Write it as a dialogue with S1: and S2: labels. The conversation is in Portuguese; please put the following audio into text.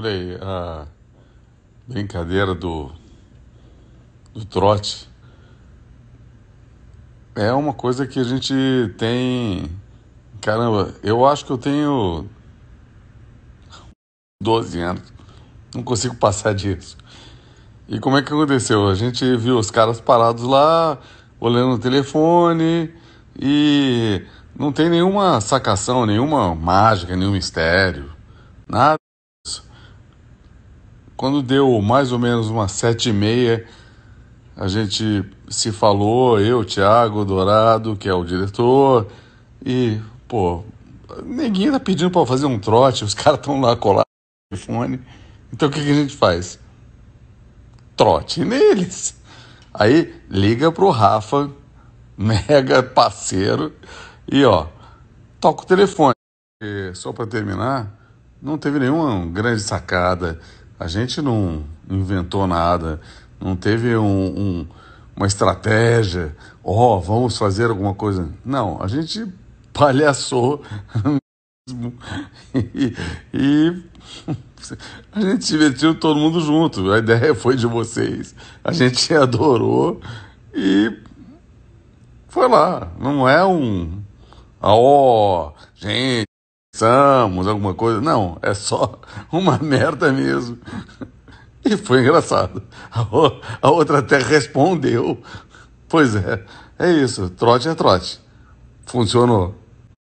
S1: falei, a brincadeira do, do trote é uma coisa que a gente tem. Caramba, eu acho que eu tenho 12 anos. Não consigo passar disso. E como é que aconteceu? A gente viu os caras parados lá, olhando o telefone, e não tem nenhuma sacação, nenhuma mágica, nenhum mistério. Nada. Quando deu mais ou menos umas sete e meia, a gente se falou, eu, Thiago Dourado, que é o diretor, e, pô, ninguém tá pedindo para fazer um trote, os caras estão lá colados no telefone. Então o que, que a gente faz? Trote neles. Aí liga pro Rafa, mega parceiro, e ó, toca o telefone. E, só para terminar, não teve nenhuma grande sacada, a gente não inventou nada, não teve um, um, uma estratégia, ó, oh, vamos fazer alguma coisa. Não, a gente palhaçou e, e a gente divertiu todo mundo junto. A ideia foi de vocês, a gente adorou e foi lá. Não é um, ó, oh, gente conversamos, alguma coisa. Não, é só uma merda mesmo. E foi engraçado. A outra até respondeu. Pois é, é isso. Trote é trote. Funcionou.